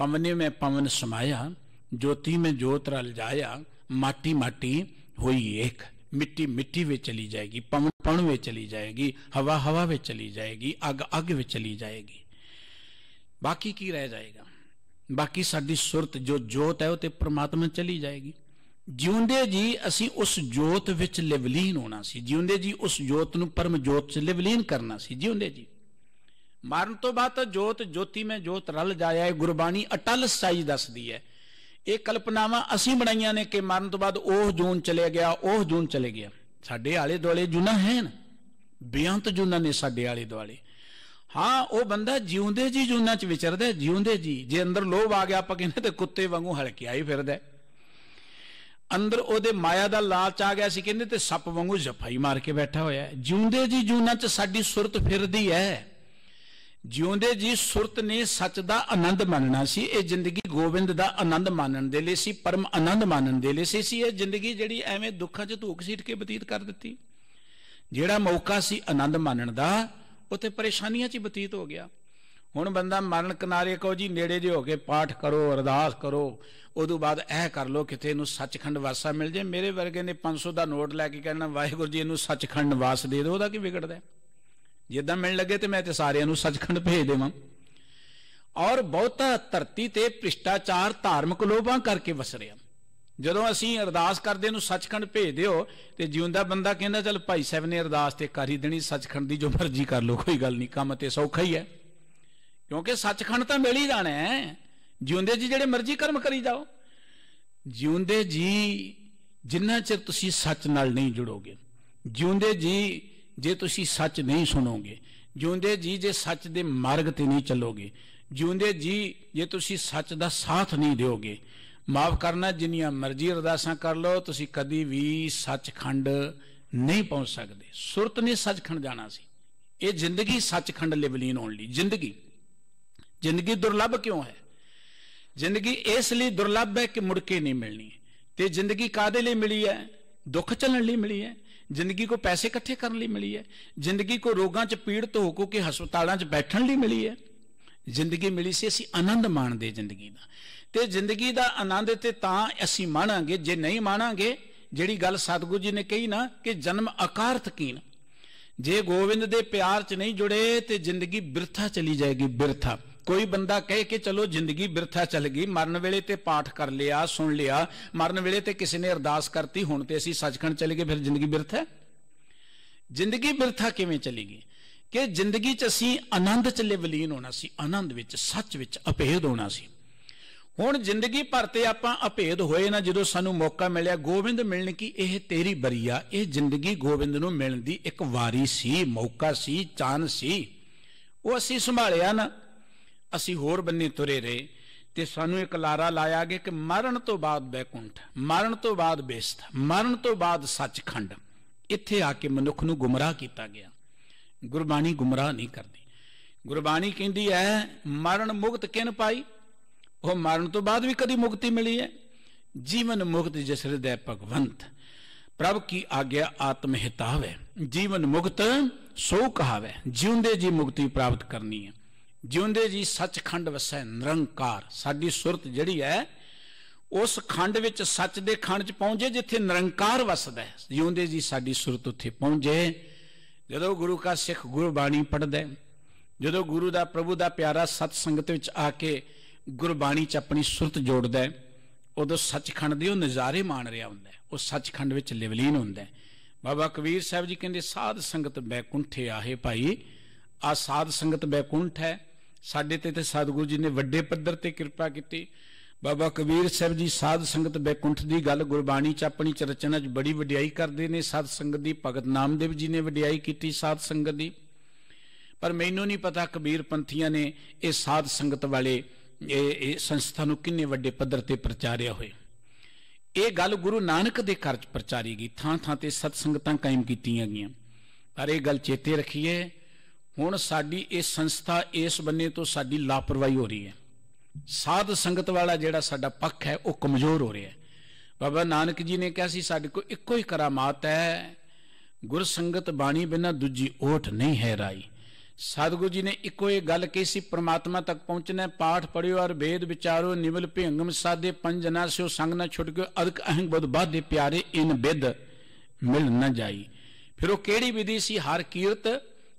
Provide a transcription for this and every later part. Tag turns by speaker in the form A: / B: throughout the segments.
A: ਪਵਨੇ ਮੈਂ ਪਵਨ ਸਮਾਇਆ ਜੋਤੀ ਮੈਂ ਜੋਤ ਰਲ ਜਾਇਆ ਮਾਟੀ ਮਾਟੀ ਹੋਈ ਏਕ ਮਿੱਟੀ ਮਿੱਟੀ ਵਿੱਚ ਚਲੀ ਜਾਏਗੀ ਪਵਨ ਪਣ ਵਿੱਚ ਚਲੀ ਜਾਏਗੀ ਹਵਾ ਹਵਾ ਵਿੱਚ ਚਲੀ ਜਾਏਗੀ ਅਗ ਅਗ ਵਿੱਚ ਚਲੀ ਜਾਏਗੀ ਬਾਕੀ ਕੀ ਰਹਿ ਜਾਏਗਾ ਬਾਕੀ ਸਾਡੀ ਸੁਰਤ ਜੋ ਜੋਤ ਹੈ ਉਹ ਤੇ ਪ੍ਰਮਾਤਮਾ ਚਲੀ ਜਾਏਗੀ ਜਿਉਂਦੇ ਜੀ ਅਸੀਂ ਉਸ ਜੋਤ ਵਿੱਚ ਲਿਵਲੀਨ ਹੋਣਾ ਸੀ ਜਿਉਂਦੇ ਜੀ ਉਸ ਜੋਤ ਨੂੰ ਪਰਮ ਜੋਤ 'ਚ ਲਿਵਲੀਨ ਕਰਨਾ ਸੀ ਜਿਉਂਦੇ ਜੀ ਮਰਨ ਤੋਂ ਬਾਅਦ ਤਾਂ ਜੋਤ ਜੋਤੀ ਮੈਂ ਜੋਤ ਰਲ ਜਾਇਆ ਹੈ ਗੁਰਬਾਣੀ ਅਟਲ ਸੱਚਾਈ ਦੱਸਦੀ ਹੈ ਇਹ ਕਲਪਨਾਵਾਂ ਅਸੀਂ ਬਣਾਈਆਂ ਨੇ ਕਿ ਮਰਨ ਤੋਂ ਬਾਅਦ ਉਹ ਜੂਨ ਚਲੇ ਗਿਆ ਉਹ ਜੂਨ ਚਲੇ ਗਿਆ ਸਾਡੇ ਆਲੇ ਦੁਆਲੇ ਜੁਨਾ ਹੈ ਨਾ ਬਿਆੰਤ ਜੁਨਾ ਨੇ ਸਾਡੇ ਆਲੇ ਦੁਆਲੇ ਹਾਂ ਉਹ ਬੰਦਾ ਜਿਉਂਦੇ ਜੀ ਜੁਨਾ ਚ ਵਿਚਰਦਾ ਜਿਉਂਦੇ ਜੀ ਜੇ ਅੰਦਰ ਲੋਭ ਆ ਗਿਆ ਆਪਾਂ ਕਹਿੰਦੇ ਤੇ ਕੁੱਤੇ ਵਾਂਗੂ ਹਲਕਿਆ ਹੀ ਫਿਰਦਾ ਅੰਦਰ ਉਹਦੇ ਮਾਇਆ ਦਾ ਲਾਲਚ ਆ ਗਿਆ ਸੀ ਕਹਿੰਦੇ ਤੇ ਸੱਪ ਵਾਂਗੂ ਜਫਾਈ ਮਾਰ ਕੇ ਬੈਠਾ ਹੋਇਆ ਜਿਉਂਦੇ ਜੀ ਜੁਨਾ ਚ ਸਾਡੀ ਸੁਰਤ ਫਿਰਦੀ ਹੈ ਜਿਉਂਦੇ ਜੀ ਸੁਰਤ ਨੇ ਸੱਚ ਦਾ ਆਨੰਦ ਮੰਨਣਾ ਸੀ ਇਹ ਜ਼ਿੰਦਗੀ ਗੋਬਿੰਦ ਦਾ ਆਨੰਦ ਮੰਨਣ ਦੇ ਲਈ ਸੀ ਪਰਮ ਆਨੰਦ ਮੰਨਣ ਦੇ ਲਈ ਸੀ ਸੀ ਇਹ ਜ਼ਿੰਦਗੀ ਜਿਹੜੀ ਐਵੇਂ ਦੁੱਖਾਂ 'ਚ ਧੂਕ ਸੀਟ ਕੇ ਬਤੀਤ ਕਰ ਦਿੱਤੀ ਜਿਹੜਾ ਮੌਕਾ ਸੀ ਆਨੰਦ ਮੰਨਣ ਦਾ ਉਥੇ ਪਰੇਸ਼ਾਨੀਆਂ 'ਚ ਬਤੀਤ ਹੋ ਗਿਆ ਹੁਣ ਬੰਦਾ ਮਰਨ ਕਿਨਾਰੇ ਕੋ ਜੀ ਨੇੜੇ ਜੇ ਹੋ ਕੇ ਪਾਠ ਕਰੋ ਅਰਦਾਸ ਕਰੋ ਉਦੋਂ ਬਾਅਦ ਇਹ ਕਰ ਲੋ ਕਿਤੇ ਇਹਨੂੰ ਸੱਚਖੰਡ ਵਾਸਾ ਮਿਲ ਜੇ ਮੇਰੇ ਵਰਗੇ ਨੇ 500 ਦਾ ਨੋਟ ਲੈ ਕੇ ਕਹਿਣਾ ਵਾਹਿਗੁਰੂ ਜੀ ਇਹਨੂੰ ਸੱਚਖੰਡ ਵਾਸ ਦੇ ਦਿਓ ਉਹਦਾ ਕੀ ਵਿਗੜਦਾ ਜਿੱਦਾਂ ਮਿਲਣ ਲੱਗੇ ਤੇ ਮੈਂ ਤੇ ਸਾਰਿਆਂ ਨੂੰ ਸੱਚਖੰਡ ਭੇਜ ਦੇਵਾਂ ਔਰ ਬਹੁਤਾ ਧਰਤੀ ਤੇ ਭ੍ਰਿਸ਼ਟਾਚਾਰ ਧਾਰਮਿਕ ਲੋਭਾਂ ਕਰਕੇ ਵਸ ਜਦੋਂ ਅਸੀਂ ਅਰਦਾਸ ਕਰਦੇ ਨੂੰ ਸੱਚਖੰਡ ਭੇਜ ਦਿਓ ਤੇ ਜਿਉਂਦਾ ਬੰਦਾ ਕਹਿੰਦਾ ਚਲ ਭਾਈ ਸਾਹਿਬ ਨੇ ਅਰਦਾਸ ਤੇ ਕਰ ਹੀ ਦੇਣੀ ਸੱਚਖੰਡ ਦੀ ਜੋ ਮਰਜ਼ੀ ਕਰ ਲੋ ਕੋਈ ਗੱਲ ਨਹੀਂ ਕੰਮ ਤੇ ਸੌਖਾ ਹੀ ਹੈ ਕਿਉਂਕਿ ਸੱਚਖੰਡ ਤਾਂ ਮਿਲ ਹੀ ਜਾਣਾ ਹੈ ਜਿਉਂਦੇ ਜੀ ਜਿਹੜੇ ਮਰਜ਼ੀ ਕਰਮ ਕਰੀ ਜਾਓ ਜਿਉਂਦੇ ਜੀ ਜਿੰਨਾ ਚਿਰ ਤੁਸੀਂ ਸੱਚ ਨਾਲ ਨਹੀਂ ਜੁੜੋਗੇ ਜਿਉਂਦੇ ਜੀ ਜੇ ਤੁਸੀਂ ਸੱਚ ਨਹੀਂ ਸੁਣੋਗੇ ਜਿਉਂਦੇ ਜੀ ਜੇ ਸੱਚ ਦੇ ਮਾਰਗ ਤੇ ਨਹੀਂ ਚੱਲੋਗੇ ਜਿਉਂਦੇ ਜੀ ਜੇ ਤੁਸੀਂ ਸੱਚ ਦਾ ਸਾਥ ਨਹੀਂ ਦਿਓਗੇ ਮਾਫ ਕਰਨਾ ਜਿੰਨੀਆਂ ਮਰਜ਼ੀ ਅਰਦਾਸਾਂ ਕਰ ਲਓ ਤੁਸੀਂ ਕਦੀ ਵੀ ਸੱਚਖੰਡ ਨਹੀਂ ਪਹੁੰਚ ਸਕਦੇ ਸੁਰਤ ਨੇ ਸੱਚਖੰਡ ਜਾਣਾ ਸੀ ਇਹ ਜ਼ਿੰਦਗੀ ਸੱਚਖੰਡ ਲਈ ਬਲੀਨ ਹੋਣ ਲਈ ਜ਼ਿੰਦਗੀ ਜ਼ਿੰਦਗੀ ਦੁਰਲੱਭ ਕਿਉਂ ਹੈ ਜ਼ਿੰਦਗੀ ਇਸ ਲਈ ਦੁਰਲੱਭ ਹੈ ਕਿ ਮੁੜ ਕੇ ਨਹੀਂ ਮਿਲਣੀ ਤੇ ਜ਼ਿੰਦਗੀ ਕਾਦੇ ਲਈ ਮਿਲੀ ਹੈ ਦੁੱਖ ਚੱਲਣ ਲਈ ਮਿਲੀ ਹੈ ਜ਼ਿੰਦਗੀ ਕੋ ਪੈਸੇ ਇਕੱਠੇ ਕਰਨ ਲਈ ਮਿਲੀ ਹੈ ਜ਼ਿੰਦਗੀ ਕੋ ਰੋਗਾਂ 'ਚ ਪੀੜਤ ਹੋ ਕੋ ਕੇ ਹਸਪਤਾਲਾਂ 'ਚ ਬੈਠਣ ਲਈ ਮਿਲੀ ਹੈ ਜ਼ਿੰਦਗੀ ਮਿਲੀ ਸੀ ਅਸੀਂ ਆਨੰਦ ਮਾਣਦੇ ਜ਼ਿੰਦਗੀ ਦਾ ਤੇ ਜ਼ਿੰਦਗੀ ਦਾ ਆਨੰਦ ਤੇ ਤਾਂ ਅਸੀਂ ਮਾਣਾਂਗੇ ਜੇ ਨਹੀਂ ਮਾਣਾਂਗੇ ਜਿਹੜੀ ਗੱਲ ਸਤਗੁਰੂ ਜੀ ਨੇ ਕਹੀ ਨਾ ਕਿ ਜਨਮ ਅਕਾਰਤ ਕੀਨ ਜੇ ਗੋਵਿੰਦ ਦੇ ਪਿਆਰ 'ਚ ਨਹੀਂ ਜੁੜੇ ਤੇ ਜ਼ਿੰਦਗੀ ਬਿਰਥਾ ਚਲੀ ਜਾਏਗੀ ਬਿਰਥਾ ਕੋਈ ਬੰਦਾ ਕਹੇ ਕਿ ਚਲੋ ਜ਼ਿੰਦਗੀ ਬਿਰਥਾ ਚੱਲ ਗਈ ਮਰਨ ਵੇਲੇ ਤੇ ਪਾਠ ਕਰ ਲਿਆ ਸੁਣ ਲਿਆ ਮਰਨ ਵੇਲੇ ਤੇ ਕਿਸੇ ਨੇ ਅਰਦਾਸ ਕਰਤੀ ਹੁਣ ਤੇ ਅਸੀਂ ਸੱਚਖੰਡ ਚਲੇ ਗਏ ਫਿਰ ਜ਼ਿੰਦਗੀ ਬਿਰਥਾ ਹੈ ਜ਼ਿੰਦਗੀ ਬਿਰਥਾ ਕਿਵੇਂ ਗਈ ਕਿ ਜ਼ਿੰਦਗੀ 'ਚ ਅਸੀਂ ਆਨੰਦ 'ਚ ਲਿਵਲੀਨ ਹੋਣਾ ਸੀ ਆਨੰਦ ਵਿੱਚ ਸੱਚ ਵਿੱਚ ਅਪੇਧ ਹੋਣਾ ਸੀ ਹੁਣ ਜ਼ਿੰਦਗੀ ਭਰ ਤੇ ਆਪਾਂ ਅਪੇਧ ਹੋਏ ਨਾ ਜਦੋਂ ਸਾਨੂੰ ਮੌਕਾ ਮਿਲਿਆ ਗੋਬਿੰਦ ਮਿਲਣ ਕੀ ਇਹ ਤੇਰੀ ਬਰੀਆ ਇਹ ਜ਼ਿੰਦਗੀ ਗੋਬਿੰਦ ਨੂੰ ਮਿਲਣ ਦੀ ਇੱਕ ਵਾਰੀ ਸੀ ਮੌਕਾ ਸੀ ਚਾਂਸ ਸੀ ਉਹ ਅਸੀਂ ਸੰਭਾਲਿਆ ਨਾ ਅਸੀਂ ਹੋਰ ਬੰਨੇ ਤੁਰੇ ਰਹੇ ਤੇ ਸਾਨੂੰ ਇੱਕ ਲਾਰਾ ਲਾਇਆ ਗਿਆ ਕਿ ਮਰਨ ਤੋਂ ਬਾਅਦ ਬੈਕੁੰਠ ਮਰਨ ਤੋਂ ਬਾਅਦ ਬੇਸਤ ਮਰਨ ਤੋਂ ਬਾਅਦ ਸੱਚਖੰਡ ਇੱਥੇ ਆ ਕੇ ਮਨੁੱਖ ਨੂੰ ਗੁੰਮਰਾਹ ਕੀਤਾ ਗਿਆ ਗੁਰਬਾਣੀ ਗੁੰਮਰਾਹ ਨਹੀਂ ਕਰਦੀ ਗੁਰਬਾਣੀ ਕਹਿੰਦੀ ਹੈ ਮਰਨ ਮੁਕਤ ਕਿਨ ਪਾਈ ਉਹ ਮਰਨ ਤੋਂ ਬਾਅਦ ਵੀ ਕਦੀ ਮੁਕਤੀ ਮਿਲੀ ਹੈ ਜੀਵਨ ਮੁਕਤ ਜਿਸ ਹਿਰਦੈ ਭਗਵੰਤ ਪ੍ਰਭ ਕੀ ਆਗਿਆ ਆਤਮ ਹਿਤਾਵੇ ਜੀਵਨ ਮੁਕਤ ਸੋ ਕਹਾਵੇ ਜਿਉਂਦੇ ਜੀ ਮੁਕਤੀ ਪ੍ਰਾਪਤ ਕਰਨੀ ਹੈ ਜਿਉਂਦੇ ਜੀ ਸੱਚਖੰਡ ਵਸੈ ਨਿਰੰਕਾਰ ਸਾਡੀ ਸੁਰਤ ਜਿਹੜੀ ਹੈ ਉਸ ਖੰਡ ਵਿੱਚ ਸੱਚ ਦੇ ਖੰਡ 'ਚ ਪਹੁੰਚੇ ਜਿੱਥੇ ਨਿਰੰਕਾਰ ਵਸਦਾ ਹੈ ਜਿਉਂਦੇ ਜੀ ਸਾਡੀ ਸੁਰਤ ਉੱਥੇ ਪਹੁੰਚੇ ਜਦੋਂ ਗੁਰੂ ਕਾ ਸਿੱਖ ਗੁਰਬਾਣੀ ਪੜਦਾ ਜਦੋਂ ਗੁਰੂ ਦਾ ਪ੍ਰਭੂ ਦਾ ਪਿਆਰਾ ਸਤ ਸੰਗਤ ਵਿੱਚ ਆ ਕੇ ਗੁਰਬਾਣੀ 'ਚ ਆਪਣੀ ਸੁਰਤ ਜੋੜਦਾ ਉਦੋਂ ਸੱਚਖੰਡ ਦੇ ਉਹ ਨਜ਼ਾਰੇ ਮਾਣ ਰਿਹਾ ਹੁੰਦਾ ਉਹ ਸੱਚਖੰਡ ਵਿੱਚ ਲਿਵਲੀਨ ਹੁੰਦਾ ਬਾਬਾ ਕਬੀਰ ਸਾਹਿਬ ਜੀ ਕਹਿੰਦੇ ਸਾਧ ਸੰਗਤ ਬੈਕੁੰਠੇ ਆਹੇ ਭਾਈ ਆ ਸਾਧ ਸੰਗਤ ਬੈਕੁੰਠ ਹੈ ਸਾਡੇ ਤੇ ਤੇ ਸਤਿਗੁਰੂ ਜੀ ਨੇ ਵੱਡੇ ਪੱਧਰ ਤੇ ਕਿਰਪਾ ਕੀਤੀ ਬਾਬਾ ਕਬੀਰ ਸਾਹਿਬ ਜੀ ਸਾਧ ਸੰਗਤ ਬੈਕੁੰਠ ਦੀ ਗੱਲ ਗੁਰਬਾਣੀ ਚ ਆਪਣੀ ਚਰਚਨਾ ਚ ਬੜੀ ਵਡਿਆਈ ਕਰਦੇ ਨੇ ਸਾਧ ਸੰਗਤ ਦੀ ਭਗਤ ਨਾਮਦੇਵ ਜੀ ਨੇ ਵਡਿਆਈ ਕੀਤੀ ਸਾਧ ਸੰਗਤ ਦੀ ਪਰ ਮੈਨੂੰ ਨਹੀਂ ਪਤਾ ਕਬੀਰ ਪੰਥੀਆਂ ਨੇ ਇਹ ਸਾਧ ਸੰਗਤ ਵਾਲੇ ਇਹ ਸੰਸਥਾ ਨੂੰ ਕਿੰਨੇ ਵੱਡੇ ਪੱਧਰ ਤੇ ਪ੍ਰਚਾਰਿਆ ਹੋਏ ਇਹ ਗੱਲ ਗੁਰੂ ਨਾਨਕ ਦੇ ਘਰ ਚ ਪ੍ਰਚਾਰੀ ਗਈ ਥਾਂ ਥਾਂ ਤੇ ਸਤ ਸੰਗਤਾਂ ਕਾਇਮ ਕੀਤੀਆਂ ਗਈਆਂ ਪਰ ਇਹ ਗੱਲ ਚੇਤੇ ਰੱਖੀਏ ਹੁਣ ਸਾਡੀ ਇਹ ਸੰਸਥਾ ਇਸ ਬੰਨੇ ਤੋਂ ਸਾਡੀ ਲਾਪਰਵਾਹੀ ਹੋ ਰਹੀ ਹੈ ਸਾਧ ਸੰਗਤ ਵਾਲਾ ਜਿਹੜਾ ਸਾਡਾ ਪੱਖ ਹੈ ਉਹ ਕਮਜ਼ੋਰ ਹੋ ਰਿਹਾ ਹੈ ਬਾਬਾ ਨਾਨਕ ਜੀ ਨੇ ਕਿਹਾ ਸੀ ਸਾਡੇ ਕੋਲ ਇੱਕੋ ਹੀ ਕਰਾਮਾਤ ਹੈ ਗੁਰ ਸੰਗਤ ਬਾਣੀ ਬਿਨਾ ਦੂਜੀ ਓਟ ਨਹੀਂ ਹੈ ਰਾਈ ਸਤਗੁਰੂ ਜੀ ਨੇ ਇੱਕੋ ਇਹ ਗੱਲ ਕਹੀ ਸੀ ਪ੍ਰਮਾਤਮਾ ਤੱਕ ਪਹੁੰਚਣਾ ਪਾਠ ਪੜਿਓ ਔਰ ਵੇਦ ਵਿਚਾਰੋ ਨਿਵਲ ਭਿੰਗਮ ਸਾਦੇ ਪੰਜਨਾ ਸਿਓ ਸੰਗ ਨਾ ਛੁੱਟ ਅਦਕ ਅਹੰਗ ਬਦ ਬਾਦੇ ਪਿਆਰੇ ਇਨ ਬਿਦ ਮਿਲ ਨਾ ਜਾਈ ਫਿਰ ਉਹ ਕਿਹੜੀ ਵਿਧੀ ਸੀ ਹਰ ਕੀਰਤ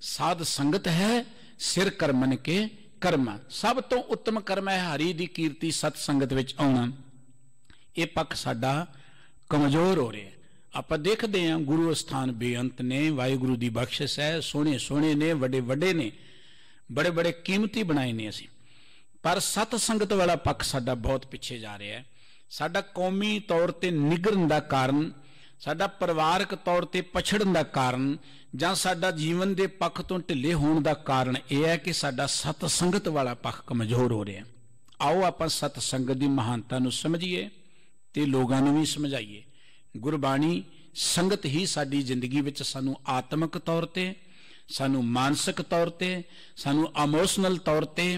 A: ਸਾਧ ਸੰਗਤ ਹੈ ਸਿਰ ਕਰਮਨ ਕੇ ਕਰਮ ਸਭ ਤੋਂ ਉੱਤਮ ਕਰਮ ਹੈ ਹਰੀ ਦੀ ਕੀਰਤੀ ਸਤ ਸੰਗਤ ਵਿੱਚ ਆਉਣਾ ਇਹ ਪੱਖ ਸਾਡਾ ਕਮਜ਼ੋਰ ਹੋ ਰਿਹਾ ਆਪਾਂ ਦੇਖਦੇ ਹਾਂ ਗੁਰੂ ਅਸਥਾਨ ਬੇਅੰਤ ਨੇ ਵਾਹਿਗੁਰੂ ਦੀ ਬਖਸ਼ਿਸ਼ ਹੈ ਸੋਹਣੇ ਸੋਹਣੇ ਨੇ ਵੱਡੇ ਵੱਡੇ ਨੇ ਬੜੇ ਬੜੇ ਕੀਮਤੀ ਬਣਾਏ ਨੇ ਅਸੀਂ ਪਰ ਸਤ ਸੰਗਤ ਵਾਲਾ ਪੱਖ ਸਾਡਾ ਬਹੁਤ ਪਿੱਛੇ ਜਾ ਰਿਹਾ ਹੈ ਸਾਡਾ ਕੌਮੀ ਤੌਰ ਤੇ ਨਿਗਰਨ ਦਾ ਕਾਰਨ ਸਾਡਾ ਪਰਿਵਾਰਕ ਤੌਰ ਤੇ ਪਛੜਨ ਦਾ ਕਾਰਨ ਜਾਂ ਸਾਡਾ ਜੀਵਨ ਦੇ ਪੱਖ ਤੋਂ ਢਿੱਲੇ ਹੋਣ ਦਾ ਕਾਰਨ ਇਹ ਹੈ ਕਿ ਸਾਡਾ ਸਤ ਸੰਗਤ ਵਾਲਾ ਪੱਖ ਕਮਜ਼ੋਰ ਹੋ ਰਿਹਾ ਆਓ ਆਪਾਂ ਸਤ ਸੰਗਤ ਦੀ ਮਹਾਨਤਾ ਨੂੰ ਸਮਝੀਏ ਤੇ ਲੋਕਾਂ ਨੂੰ ਵੀ ਸਮਝਾਈਏ ਗੁਰਬਾਣੀ ਸੰਗਤ ਹੀ ਸਾਡੀ ਜ਼ਿੰਦਗੀ ਵਿੱਚ ਸਾਨੂੰ ਆਤਮਿਕ ਤੌਰ ਤੇ ਸਾਨੂੰ ਮਾਨਸਿਕ ਤੌਰ ਤੇ ਸਾਨੂੰ ਇਮੋਸ਼ਨਲ ਤੌਰ ਤੇ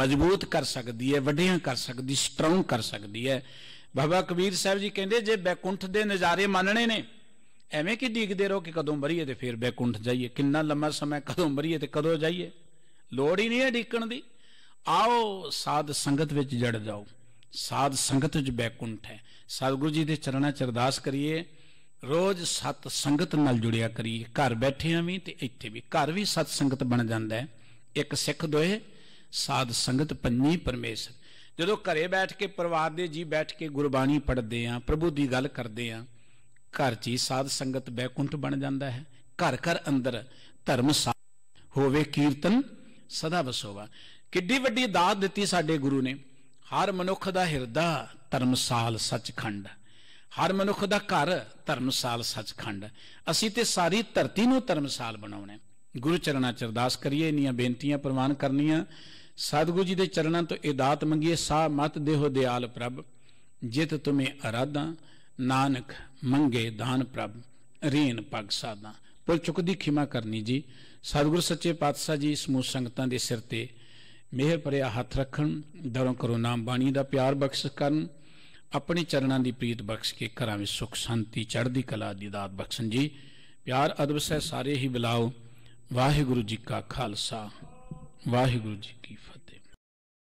A: ਮਜ਼ਬੂਤ ਕਰ ਸਕਦੀ ਹੈ ਵੱਡਿਆਂ ਕਰ ਸਕਦੀ ਸਟਰੋਂਗ ਕਰ ਸਕਦੀ ਹੈ ਬਾਬਾ ਕਬੀਰ ਸਾਹਿਬ ਜੀ ਕਹਿੰਦੇ ਜੇ ਬੈਕੁੰਠ ਦੇ ਨਜ਼ਾਰੇ ਮੰਨਣੇ ਨੇ ਐਵੇਂ ਕਿ ਡੀਕਦੇ ਰਹੋ ਕਿ ਕਦੋਂ ਮਰੀਏ ਤੇ ਫਿਰ ਬੈਕੁੰਠ ਜਾਈਏ ਕਿੰਨਾ ਲੰਮਾ ਸਮਾਂ ਕਦੋਂ ਮਰੀਏ ਤੇ ਕਦੋਂ ਜਾਈਏ ਲੋੜ ਹੀ ਨਹੀਂ ਹੈ ਡੀਕਣ ਦੀ ਆਓ ਸਾਧ ਸੰਗਤ ਵਿੱਚ ਜੜ ਜਾਓ ਸਾਧ ਸੰਗਤ ਵਿੱਚ ਬੈਕੁੰਠ ਹੈ ਸਤਿਗੁਰੂ ਜੀ ਦੇ ਚਰਨਾਂ 'ਚ ਅਰਦਾਸ ਕਰੀਏ ਰੋਜ਼ ਸਤ ਸੰਗਤ ਨਾਲ ਜੁੜਿਆ ਕਰੀਏ ਘਰ ਬੈਠਿਆਂ ਵੀ ਤੇ ਇੱਥੇ ਵੀ ਘਰ ਵੀ ਸਤ ਸੰਗਤ ਬਣ ਜਾਂਦਾ ਹੈ ਇੱਕ ਸਿੱਖ ਦੋਏ ਸਾਧ ਸੰਗਤ ਪੰਨੀ ਪਰਮੇਸ਼ਰ ਜਦੋਂ ਘਰੇ ਬੈਠ ਕੇ ਪਰਿਵਾਰ ਦੇ ਜੀ ਬੈਠ ਕੇ ਗੁਰਬਾਣੀ ਪੜ੍ਹਦੇ ਆਂ ਪ੍ਰਭੂ ਦੀ ਗੱਲ ਕਰਦੇ ਆਂ ਘਰ 'ਚ ਹੀ ਸਾਧ ਸੰਗਤ ਬੈਕੁੰਠ ਬਣ ਜਾਂਦਾ ਹੈ ਘਰ ਘਰ ਅੰਦਰ ਧਰਮ ਹੋਵੇ ਕੀਰਤਨ ਸਦਾ ਵਸੋਵਾ ਕਿੱਡੀ ਵੱਡੀ ਦਾਤ ਦਿੱਤੀ ਸਾਡੇ ਗੁਰੂ ਨੇ ਹਰ ਮਨੁੱਖ ਦਾ ਹਿਰਦਾ ਧਰਮਸਾਲ ਸੱਚਖੰਡ ਹਰ ਮਨੁੱਖ ਦਾ ਘਰ ਧਰਮਸਾਲ ਸੱਚਖੰਡ ਅਸੀਂ ਤੇ ਸਾਰੀ ਧਰਤੀ ਨੂੰ ਧਰਮਸਾਲ ਬਣਾਉਣਾ ਹੈ ਗੁਰੂ ਚਰਨਾਂ ਚ ਅਰਦਾਸ ਕਰੀਏ ਇੰਨੀਆਂ ਬੇਨਤੀਆਂ ਪ੍ਰਵਾਨ ਕਰਨੀਆਂ ਸਤਿਗੁਰੂ ਜੀ ਦੇ ਚਰਨਾਂ ਤੋਂ ਇਦਾਤ ਮੰਗੀਏ ਸਾ ਮਤ ਦੇਹੋ ਦਿਆਲ ਪ੍ਰਭ ਜਿਤ ਤੁਮੇ ਅਰਾਧਾ ਨਾਨਕ ਮੰਗੇ ਦਾਨ ਪ੍ਰਭ ਰੀਨ ਪਗ ਸਾਦਾ ਪੁਲ ਚੁੱਕ ਦੀ ਖਿਮਾ ਕਰਨੀ ਜੀ ਸਤਿਗੁਰ ਸੱਚੇ ਪਾਤਸ਼ਾਹ ਜੀ ਸਮੂਹ ਸੰਗਤਾਂ ਦੇ ਸਿਰ ਤੇ ਮਿਹਰ ਭਰਿਆ ਹੱਥ ਰੱਖਣ ਦਰੋਂ ਕਰੋ ਨਾਮ ਬਾਣੀ ਦਾ ਪਿਆਰ ਬਖਸ਼ ਕਰਨ ਆਪਣੇ ਚਰਨਾਂ ਦੀ ਪ੍ਰੀਤ ਬਖਸ਼ ਕੇ ਘਰਾਂ ਵਿੱਚ ਸੁਖ ਸ਼ਾਂਤੀ ਚੜ੍ਹਦੀ ਕਲਾ ਦੀ ਦਾਤ ਬਖਸ਼ਣ ਜੀ ਪਿਆਰ ਅਦਬ ਸਹਿ ਸਾਰੇ ਹੀ ਬਿਲਾਓ ਵਾਹਿਗੁਰੂ ਜੀ ਕਾ ਖਾਲਸਾ ਵਾਹਿਗੁਰੂ ਜੀ ਕੀ ਫਤਿਹ